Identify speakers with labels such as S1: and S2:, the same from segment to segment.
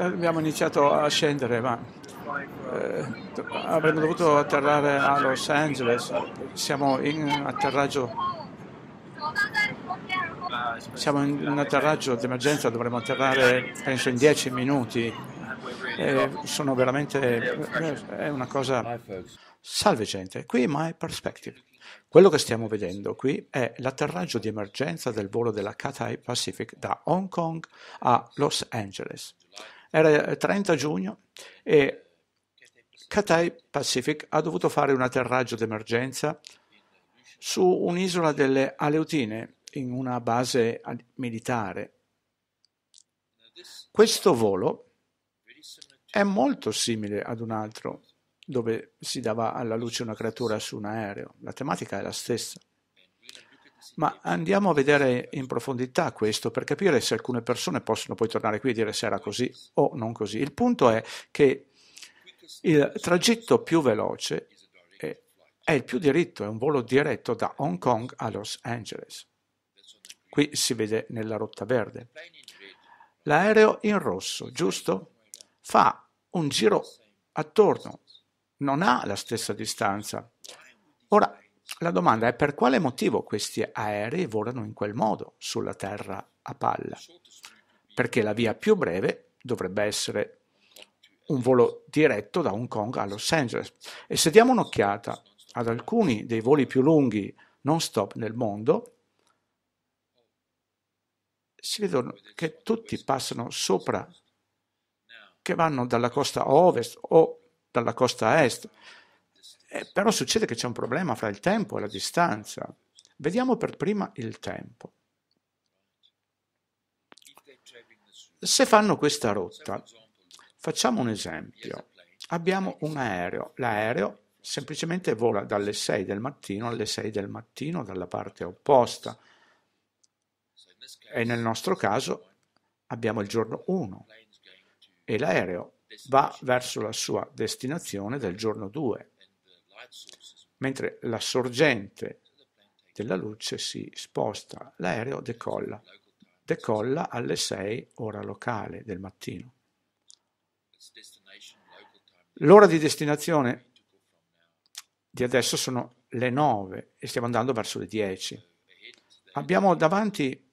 S1: abbiamo iniziato a scendere, ma eh, avremmo dovuto atterrare a Los Angeles, siamo in atterraggio, siamo in un atterraggio d'emergenza, dovremmo atterrare penso in 10 minuti, eh, sono veramente, eh, è una cosa... Salve gente, qui My Perspective. Quello che stiamo vedendo qui è l'atterraggio di emergenza del volo della Cathay Pacific da Hong Kong a Los Angeles. Era il eh, 30 giugno e Cathay Pacific ha dovuto fare un atterraggio d'emergenza su un'isola delle Aleutine, in una base militare. Questo volo è molto simile ad un altro, dove si dava alla luce una creatura su un aereo. La tematica è la stessa. Ma andiamo a vedere in profondità questo per capire se alcune persone possono poi tornare qui e dire se era così o non così. Il punto è che il tragitto più veloce è, è il più diritto, è un volo diretto da Hong Kong a Los Angeles. Qui si vede nella rotta verde. L'aereo in rosso, giusto? Fa un giro attorno, non ha la stessa distanza. Ora, la domanda è per quale motivo questi aerei volano in quel modo sulla terra a palla? Perché la via più breve dovrebbe essere un volo diretto da Hong Kong a Los Angeles. E se diamo un'occhiata ad alcuni dei voli più lunghi non stop nel mondo, si vedono che tutti passano sopra, che vanno dalla costa ovest o dalla costa est. Eh, però succede che c'è un problema fra il tempo e la distanza. Vediamo per prima il tempo. Se fanno questa rotta, facciamo un esempio. Abbiamo un aereo. L'aereo semplicemente vola dalle 6 del mattino alle 6 del mattino dalla parte opposta. E nel nostro caso abbiamo il giorno 1 e l'aereo va verso la sua destinazione del giorno 2. Mentre la sorgente della luce si sposta, l'aereo decolla. Decolla alle 6 ora locale del mattino. L'ora di destinazione di adesso sono le 9 e stiamo andando verso le 10. Abbiamo davanti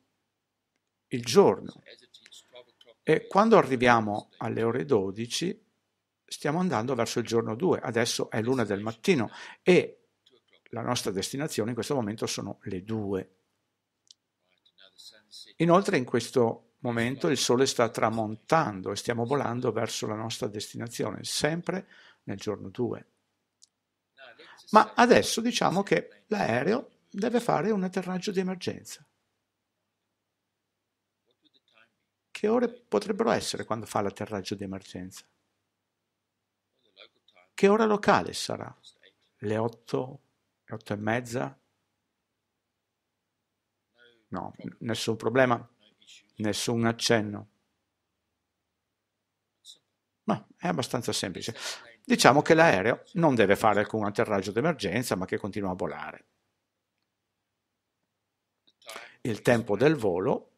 S1: il giorno e quando arriviamo alle ore 12 stiamo andando verso il giorno 2, adesso è l'una del mattino e la nostra destinazione in questo momento sono le 2. Inoltre in questo momento il sole sta tramontando e stiamo volando verso la nostra destinazione, sempre nel giorno 2. Ma adesso diciamo che l'aereo deve fare un atterraggio di emergenza. Che ore potrebbero essere quando fa l'atterraggio di emergenza? Che ora locale sarà? Le 8? Le 8 e mezza? No, nessun problema, nessun accenno. Ma è abbastanza semplice. Diciamo che l'aereo non deve fare alcun atterraggio d'emergenza, ma che continua a volare. Il tempo del volo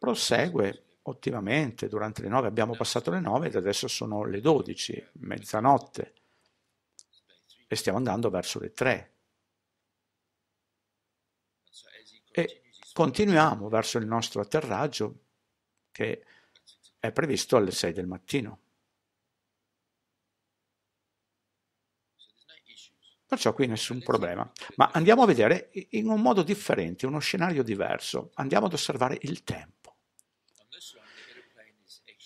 S1: prosegue ottimamente durante le 9, abbiamo certo. passato le 9 ed adesso sono le 12, mezzanotte, e stiamo andando verso le 3. E continuiamo verso il nostro atterraggio che è previsto alle 6 del mattino. Perciò qui nessun problema. Ma andiamo a vedere in un modo differente, uno scenario diverso. Andiamo ad osservare il tempo.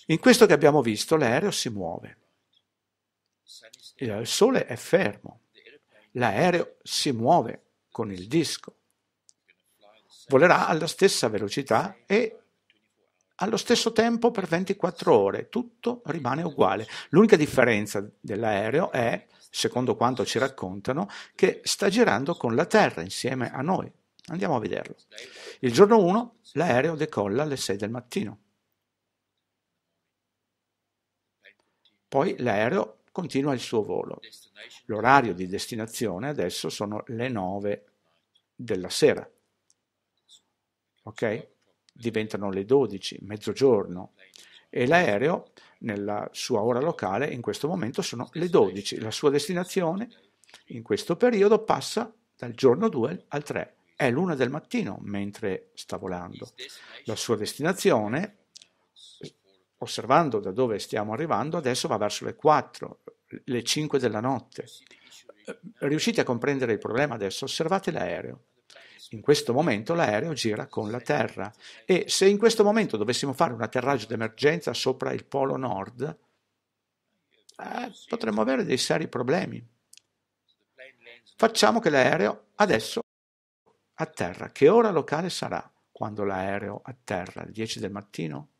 S1: In questo che abbiamo visto l'aereo si muove, il sole è fermo, l'aereo si muove con il disco, volerà alla stessa velocità e allo stesso tempo per 24 ore, tutto rimane uguale. L'unica differenza dell'aereo è, secondo quanto ci raccontano, che sta girando con la Terra insieme a noi. Andiamo a vederlo. Il giorno 1 l'aereo decolla alle 6 del mattino. Poi l'aereo continua il suo volo. L'orario di destinazione adesso sono le 9 della sera. Ok? Diventano le 12, mezzogiorno. E l'aereo, nella sua ora locale, in questo momento sono le 12. La sua destinazione, in questo periodo, passa dal giorno 2 al 3. È l'una del mattino mentre sta volando. La sua destinazione osservando da dove stiamo arrivando, adesso va verso le 4, le 5 della notte. Eh, riuscite a comprendere il problema adesso? Osservate l'aereo. In questo momento l'aereo gira con la Terra e se in questo momento dovessimo fare un atterraggio d'emergenza sopra il polo nord, eh, potremmo avere dei seri problemi. Facciamo che l'aereo adesso atterra. Che ora locale sarà quando l'aereo atterra? Le 10 del mattino?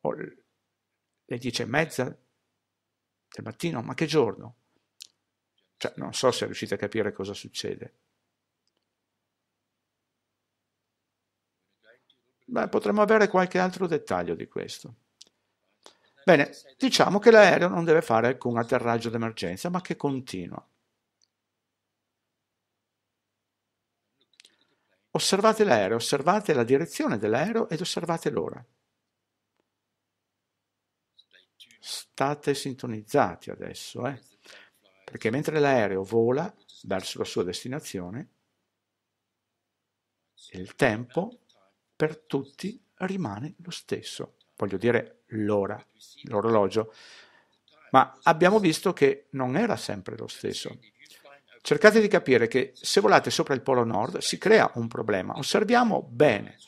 S1: o oh, le dieci e mezza del mattino, ma che giorno? Cioè, non so se riuscite a capire cosa succede. Beh, potremmo avere qualche altro dettaglio di questo. Bene, diciamo che l'aereo non deve fare alcun atterraggio d'emergenza, ma che continua. Osservate l'aereo, osservate la direzione dell'aereo ed osservate l'ora. state sintonizzati adesso, eh? perché mentre l'aereo vola verso la sua destinazione, il tempo per tutti rimane lo stesso, voglio dire l'ora, l'orologio, ma abbiamo visto che non era sempre lo stesso. Cercate di capire che se volate sopra il Polo Nord si crea un problema, osserviamo bene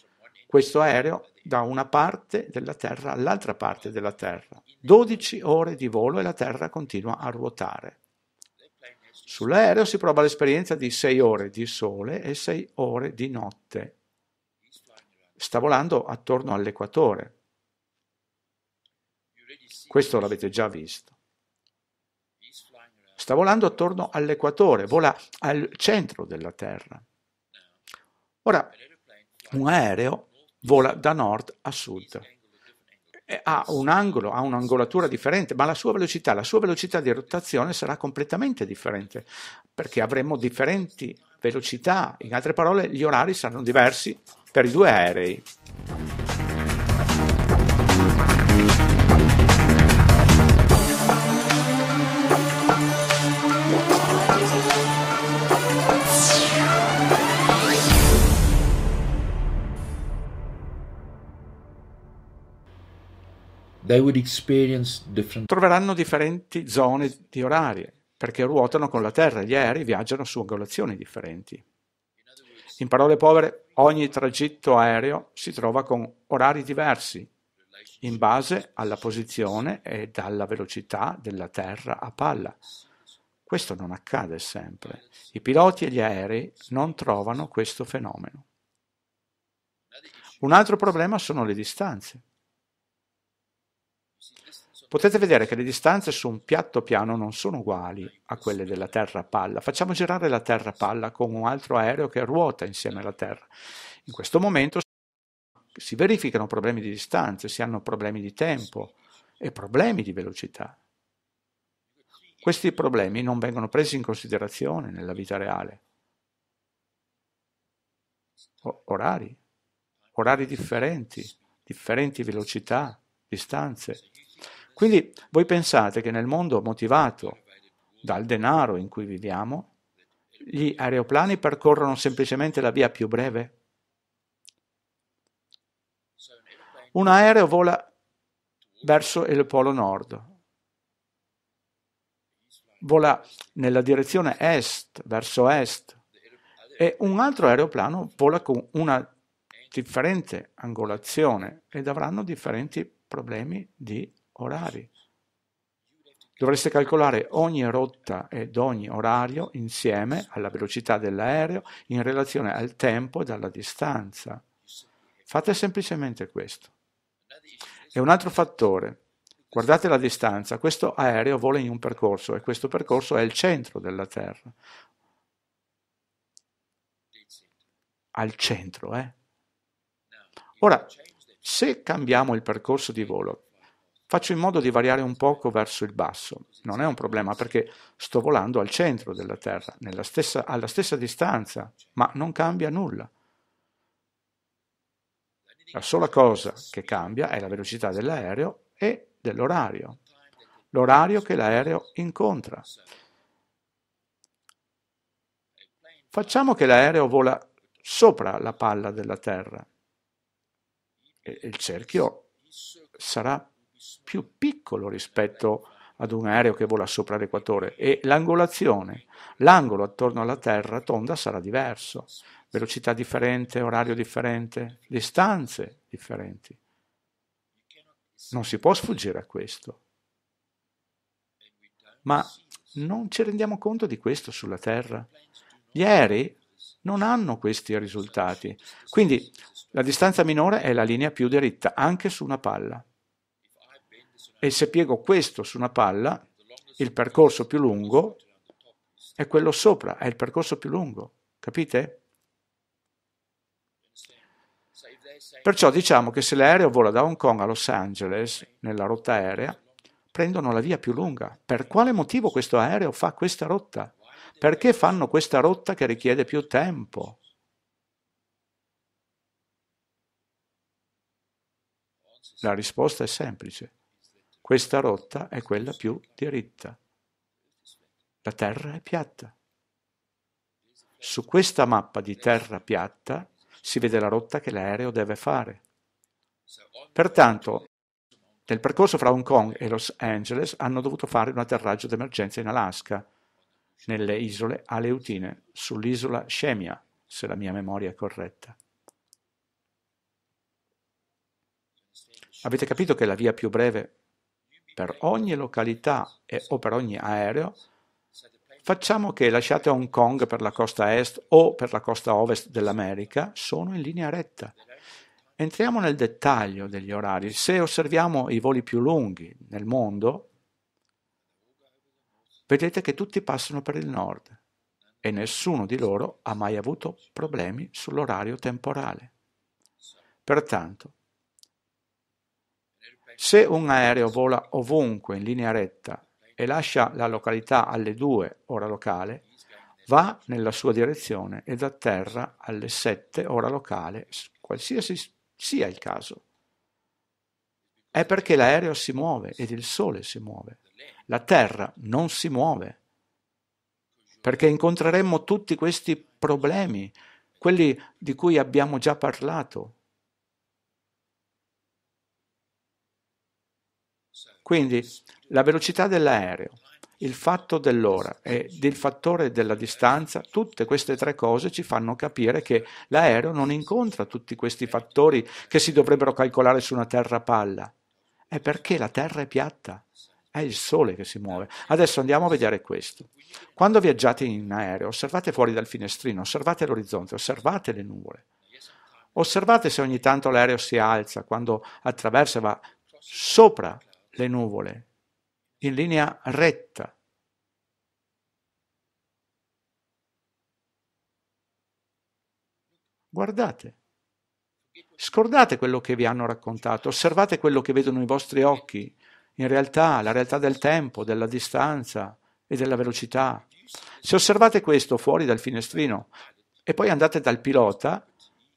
S1: questo aereo da una parte della Terra all'altra parte della Terra. 12 ore di volo e la Terra continua a ruotare. Sull'aereo si prova l'esperienza di 6 ore di sole e 6 ore di notte. Sta volando attorno all'equatore. Questo l'avete già visto. Sta volando attorno all'equatore, vola al centro della Terra. Ora, un aereo vola da nord a sud. Ha un angolo, ha un'angolatura differente, ma la sua velocità, la sua velocità di rotazione sarà completamente differente, perché avremo differenti velocità, in altre parole gli orari saranno diversi per i due aerei. different... troveranno differenti zone di orarie, perché ruotano con la Terra, gli aerei viaggiano su angolazioni differenti. In parole povere, ogni tragitto aereo si trova con orari diversi, in base alla posizione e alla velocità della Terra a palla. Questo non accade sempre. I piloti e gli aerei non trovano questo fenomeno. Un altro problema sono le distanze potete vedere che le distanze su un piatto piano non sono uguali a quelle della Terra palla. Facciamo girare la Terra palla con un altro aereo che ruota insieme alla Terra. In questo momento si verificano problemi di distanze, si hanno problemi di tempo e problemi di velocità. Questi problemi non vengono presi in considerazione nella vita reale. O- orari, orari differenti, differenti velocità, distanze. Quindi voi pensate che nel mondo motivato dal denaro in cui viviamo, gli aeroplani percorrono semplicemente la via più breve? Un aereo vola verso il polo nord, vola nella direzione est, verso est, e un altro aeroplano vola con una differente angolazione ed avranno differenti problemi di orari. Dovreste calcolare ogni rotta ed ogni orario insieme alla velocità dell'aereo in relazione al tempo e alla distanza. Fate semplicemente questo. E un altro fattore, guardate la distanza, questo aereo vola in un percorso e questo percorso è il centro della Terra. Al centro, eh? Ora, se cambiamo il percorso di volo, faccio in modo di variare un poco verso il basso. Non è un problema perché sto volando al centro della Terra, stessa, alla stessa distanza, ma non cambia nulla. La sola cosa che cambia è la velocità dell'aereo e dell'orario, l'orario che l'aereo incontra. Facciamo che l'aereo vola sopra la palla della Terra. E il cerchio sarà più piccolo rispetto ad un aereo che vola sopra l'equatore e l'angolazione, l'angolo attorno alla Terra tonda sarà diverso, velocità differente, orario differente, distanze differenti. Non si può sfuggire a questo. Ma non ci rendiamo conto di questo sulla Terra. Gli aerei non hanno questi risultati. Quindi la distanza minore è la linea più diritta, anche su una palla. E se piego questo su una palla, il percorso più lungo è quello sopra, è il percorso più lungo, capite? Perciò diciamo che se l'aereo vola da Hong Kong a Los Angeles, nella rotta aerea, prendono la via più lunga. Per quale motivo questo aereo fa questa rotta? Perché fanno questa rotta che richiede più tempo? La risposta è semplice. Questa rotta è quella più diritta. La terra è piatta. Su questa mappa di terra piatta si vede la rotta che l'aereo deve fare. Pertanto, nel percorso fra Hong Kong e Los Angeles hanno dovuto fare un atterraggio d'emergenza in Alaska, nelle isole Aleutine, sull'isola Scemia, se la mia memoria è corretta. Avete capito che la via più breve per ogni località e, o per ogni aereo, facciamo che lasciate Hong Kong per la costa est o per la costa ovest dell'America, sono in linea retta. Entriamo nel dettaglio degli orari. Se osserviamo i voli più lunghi nel mondo, vedete che tutti passano per il nord e nessuno di loro ha mai avuto problemi sull'orario temporale. Pertanto, se un aereo vola ovunque in linea retta e lascia la località alle 2 ora locale, va nella sua direzione ed atterra alle 7 ora locale, qualsiasi sia il caso. È perché l'aereo si muove ed il sole si muove. La terra non si muove. Perché incontreremmo tutti questi problemi, quelli di cui abbiamo già parlato, Quindi la velocità dell'aereo, il fatto dell'ora e il fattore della distanza, tutte queste tre cose ci fanno capire che l'aereo non incontra tutti questi fattori che si dovrebbero calcolare su una terra palla. È perché la terra è piatta, è il sole che si muove. Adesso andiamo a vedere questo. Quando viaggiate in aereo, osservate fuori dal finestrino, osservate l'orizzonte, osservate le nuvole. Osservate se ogni tanto l'aereo si alza quando attraversa va sopra le nuvole, in linea retta. Guardate, scordate quello che vi hanno raccontato, osservate quello che vedono i vostri occhi, in realtà, la realtà del tempo, della distanza e della velocità. Se osservate questo fuori dal finestrino e poi andate dal pilota,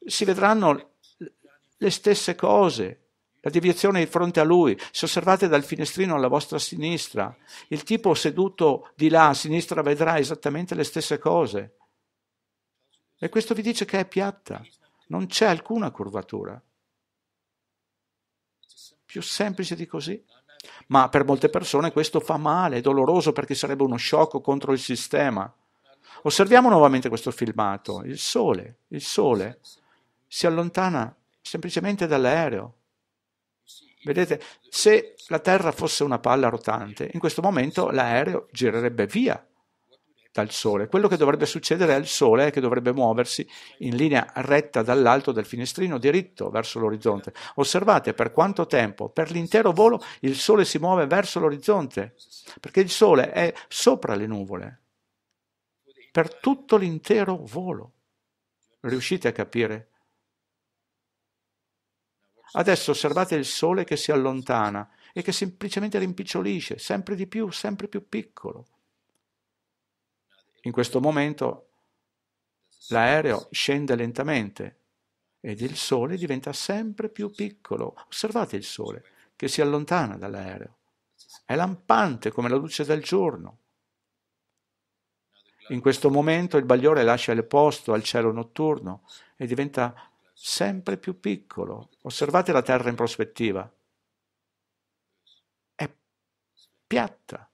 S1: si vedranno le stesse cose, la deviazione di fronte a lui, se osservate dal finestrino alla vostra sinistra, il tipo seduto di là a sinistra vedrà esattamente le stesse cose. E questo vi dice che è piatta, non c'è alcuna curvatura. Più semplice di così. Ma per molte persone questo fa male, è doloroso perché sarebbe uno sciocco contro il sistema. Osserviamo nuovamente questo filmato. Il sole, il sole si allontana semplicemente dall'aereo Vedete, se la Terra fosse una palla rotante, in questo momento l'aereo girerebbe via dal Sole. Quello che dovrebbe succedere al Sole è che dovrebbe muoversi in linea retta dall'alto del finestrino diritto verso l'orizzonte. Osservate per quanto tempo, per l'intero volo, il Sole si muove verso l'orizzonte, perché il Sole è sopra le nuvole, per tutto l'intero volo. Riuscite a capire Adesso osservate il sole che si allontana e che semplicemente rimpicciolisce, sempre di più, sempre più piccolo. In questo momento l'aereo scende lentamente ed il sole diventa sempre più piccolo. Osservate il sole che si allontana dall'aereo. È lampante come la luce del giorno. In questo momento il bagliore lascia il posto al cielo notturno e diventa sempre più piccolo. Osservate la Terra in prospettiva. È piatta.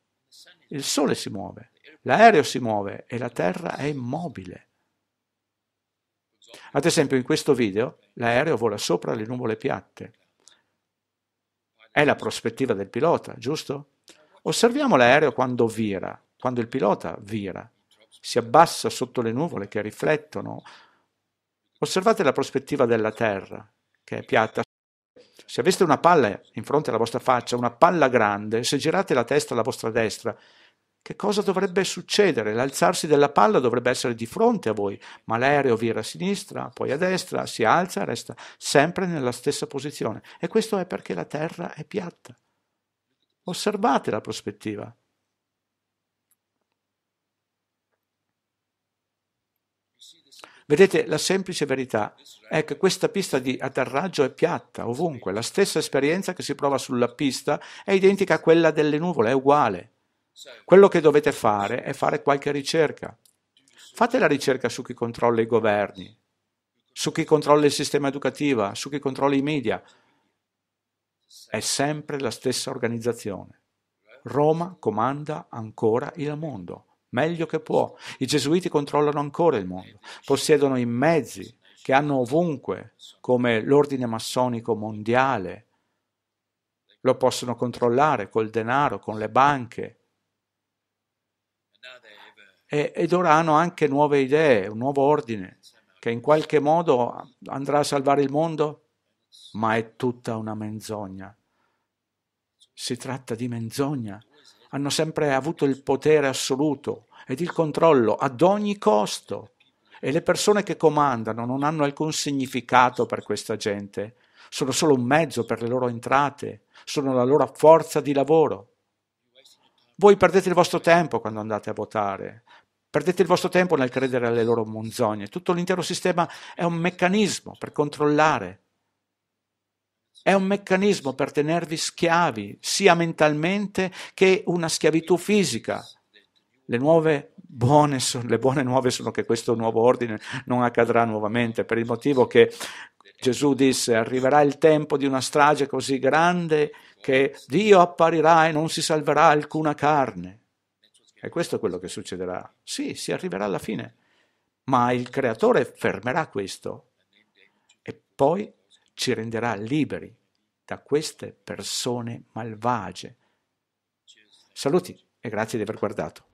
S1: Il Sole si muove, l'aereo si muove e la Terra è immobile. Ad esempio in questo video l'aereo vola sopra le nuvole piatte. È la prospettiva del pilota, giusto? Osserviamo l'aereo quando vira, quando il pilota vira, si abbassa sotto le nuvole che riflettono Osservate la prospettiva della Terra, che è piatta. Se aveste una palla in fronte alla vostra faccia, una palla grande, se girate la testa alla vostra destra, che cosa dovrebbe succedere? L'alzarsi della palla dovrebbe essere di fronte a voi, ma l'aereo vira a sinistra, poi a destra, si alza, e resta sempre nella stessa posizione. E questo è perché la Terra è piatta. Osservate la prospettiva. Vedete la semplice verità è che questa pista di atterraggio è piatta ovunque, la stessa esperienza che si prova sulla pista è identica a quella delle nuvole, è uguale. Quello che dovete fare è fare qualche ricerca. Fate la ricerca su chi controlla i governi, su chi controlla il sistema educativo, su chi controlla i media. È sempre la stessa organizzazione. Roma comanda ancora il mondo meglio che può. I gesuiti controllano ancora il mondo, possiedono i mezzi che hanno ovunque, come l'ordine massonico mondiale, lo possono controllare col denaro, con le banche. ed ora hanno anche nuove idee, un nuovo ordine che in qualche modo andrà a salvare il mondo, ma è tutta una menzogna. Si tratta di menzogna hanno sempre avuto il potere assoluto ed il controllo ad ogni costo e le persone che comandano non hanno alcun significato per questa gente, sono solo un mezzo per le loro entrate, sono la loro forza di lavoro. Voi perdete il vostro tempo quando andate a votare, perdete il vostro tempo nel credere alle loro menzogne, tutto l'intero sistema è un meccanismo per controllare, è un meccanismo per tenervi schiavi, sia mentalmente che una schiavitù fisica. Le nuove buone, sono, le buone nuove sono che questo nuovo ordine non accadrà nuovamente, per il motivo che Gesù disse arriverà il tempo di una strage così grande che Dio apparirà e non si salverà alcuna carne. E questo è quello che succederà. Sì, si arriverà alla fine, ma il creatore fermerà questo. E poi ci renderà liberi da queste persone malvagie. Saluti e grazie di aver guardato.